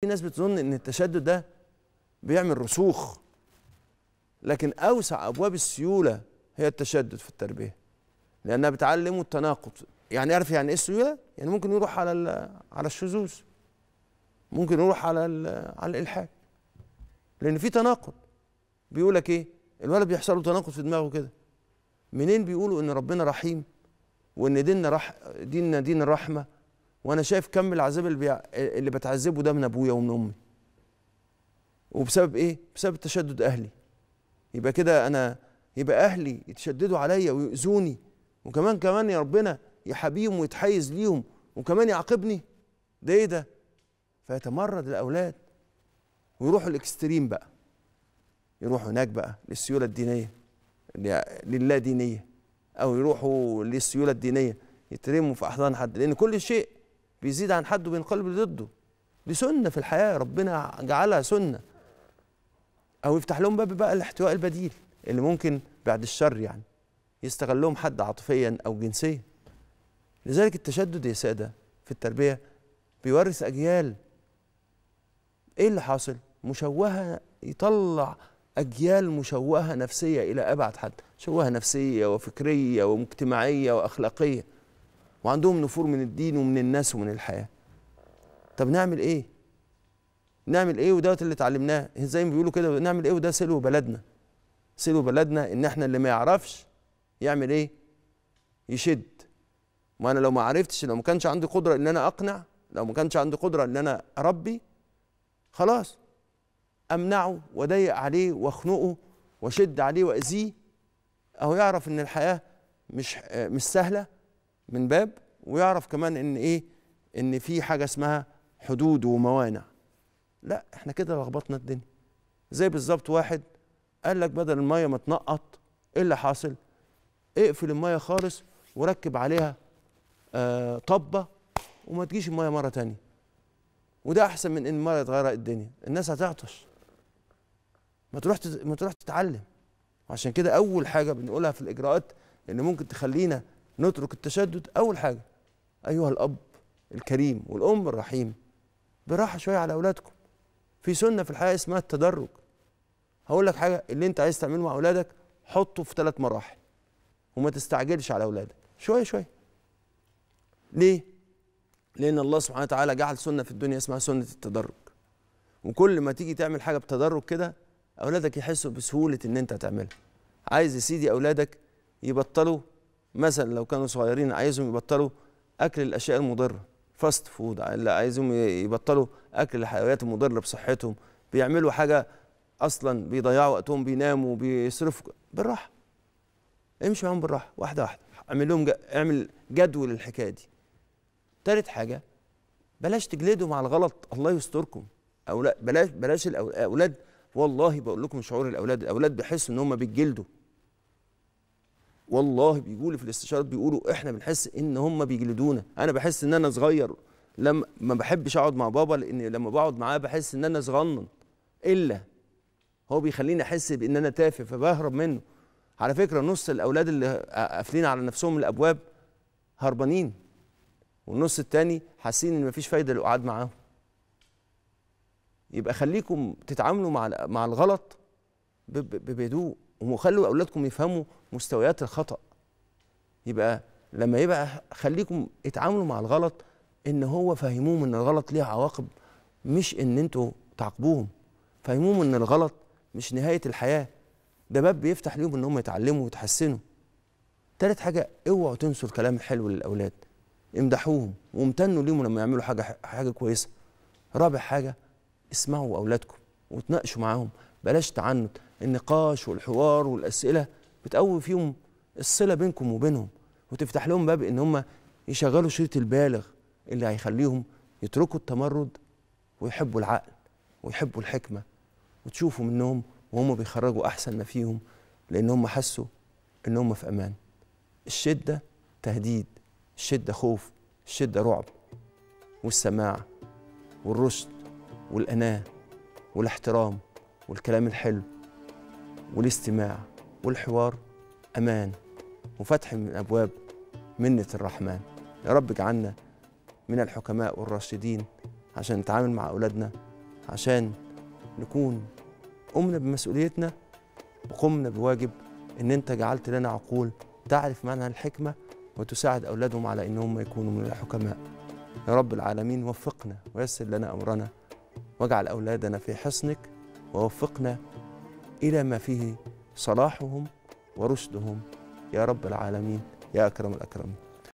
في ناس بتظن ان التشدد ده بيعمل رسوخ لكن اوسع ابواب السيوله هي التشدد في التربيه لانها بتعلمه التناقض يعني يعرف يعني ايه السيوله يعني ممكن يروح على على الشذوذ ممكن يروح على على الالحاد لان في تناقض بيقول لك ايه الولد بيحصل له تناقض في دماغه كده منين بيقولوا ان ربنا رحيم وان ديننا رح ديننا دين الرحمه وانا شايف كم العذاب اللي, بيع... اللي بتعذبه ده من ابويا ومن امي وبسبب ايه بسبب تشدد اهلي يبقى كده انا يبقى اهلي يتشددوا عليا ويؤذوني وكمان كمان يا ربنا يحابيهم ويتحيز ليهم وكمان يعاقبني ده ايه ده فيتمرد الاولاد ويروحوا الاكستريم بقى يروحوا هناك بقى للسيوله الدينيه للا دينيه او يروحوا للسيوله الدينيه يترموا في احضان حد لان كل شيء بيزيد عن حد وبينقلب لضده دي سنه في الحياه ربنا جعلها سنه او يفتح لهم باب بقى الاحتواء البديل اللي ممكن بعد الشر يعني يستغلهم حد عاطفيا او جنسيا لذلك التشدد يا ساده في التربيه بيورث اجيال ايه اللي حاصل مشوهه يطلع اجيال مشوهه نفسيه الى ابعد حد مشوهه نفسيه وفكريه واجتماعيه واخلاقيه وعندهم نفور من الدين ومن الناس ومن الحياه طب نعمل ايه نعمل ايه ودوت اللي اتعلمناه زي ما بيقولوا كده نعمل ايه وده سلو بلدنا سلو بلدنا ان احنا اللي ما يعرفش يعمل ايه يشد ما انا لو ما عرفتش لو ما كانش عندي قدره ان انا اقنع لو ما كانش عندي قدره ان انا اربي خلاص امنعه واضايق عليه واخنقه واشد عليه واذيه اهو يعرف ان الحياه مش مش سهله من باب ويعرف كمان ان ايه ان في حاجه اسمها حدود وموانع لا احنا كده لخبطنا الدنيا زي بالظبط واحد قال لك بدل الميه ما تنقط ايه اللي حاصل اقفل الميه خالص وركب عليها آه طبه وما تجيش الميه مره تانية وده احسن من ان الميه تغرق الدنيا الناس هتعطش ما تروح ما تروح تتعلم عشان كده اول حاجه بنقولها في الاجراءات اللي ممكن تخلينا نترك التشدد اول حاجه ايها الاب الكريم والام الرحيم براحه شويه على اولادكم في سنه في الحياه اسمها التدرج هقول لك حاجه اللي انت عايز تعمله مع اولادك حطه في ثلاث مراحل وما تستعجلش على اولادك شويه شويه ليه لان الله سبحانه وتعالى جعل سنه في الدنيا اسمها سنه التدرج وكل ما تيجي تعمل حاجه بتدرج كده اولادك يحسوا بسهوله ان انت تعملها عايز يا سيدي اولادك يبطلوا مثلا لو كانوا صغيرين عايزهم يبطلوا اكل الاشياء المضره فاست فود اللي عايزهم يبطلوا اكل الحلويات المضره بصحتهم بيعملوا حاجه اصلا بيضيعوا وقتهم بيناموا بيصرفوا بالراحه امشي معاهم بالراحه واحده واحده اعمل لهم اعمل جدول الحكايه دي تالت حاجه بلاش تجلدهم على الغلط الله يستركم اولاد بلاش بلاش الاولاد والله بقول لكم شعور الاولاد الاولاد بيحسوا ان هم بيتجلدوا والله بيقول في الاستشارات بيقولوا احنا بنحس ان هم بيجلدونا انا بحس ان انا صغير لما ما بحبش اقعد مع بابا لان لما بقعد معاه بحس ان انا صغنن الا هو بيخليني احس بان انا تافه فبهرب منه على فكره نص الاولاد اللي قافلين على نفسهم الابواب هربانين والنص التاني حاسين ان مفيش فايده قعد معاهم يبقى خليكم تتعاملوا مع مع الغلط بهدوء وخلوا اولادكم يفهموا مستويات الخطا يبقى لما يبقى خليكم اتعاملوا مع الغلط ان هو فهموهم ان الغلط ليه عواقب مش ان انتوا تعاقبوهم فهموهم ان الغلط مش نهايه الحياه ده باب بيفتح ليهم ان هم يتعلموا ويتحسنوا تالت حاجه اوعوا تنسوا الكلام الحلو للاولاد امدحوهم وامتنوا ليهم لما يعملوا حاجه حاجه كويسه رابع حاجه اسمعوا اولادكم وتناقشوا معاهم بلاش تعنت النقاش والحوار والاسئله بتقوي فيهم الصله بينكم وبينهم وتفتح لهم باب ان هم يشغلوا شريط البالغ اللي هيخليهم يتركوا التمرد ويحبوا العقل ويحبوا الحكمه وتشوفوا منهم وهم بيخرجوا احسن ما فيهم لان هم حسوا ان هم في امان الشده تهديد الشده خوف الشده رعب والسماع والرشد والاناه والاحترام والكلام الحلو والاستماع والحوار أمان وفتح من أبواب منة الرحمن يا رب اجعلنا من الحكماء والراشدين عشان نتعامل مع أولادنا عشان نكون قمنا بمسؤوليتنا وقمنا بواجب إن أنت جعلت لنا عقول تعرف معنى الحكمة وتساعد أولادهم على إنهم يكونوا من الحكماء يا رب العالمين وفقنا ويسر لنا أمرنا واجعل أولادنا في حصنك ووفقنا إلى ما فيه صلاحهم ورشدهم يا رب العالمين يا أكرم الأكرمين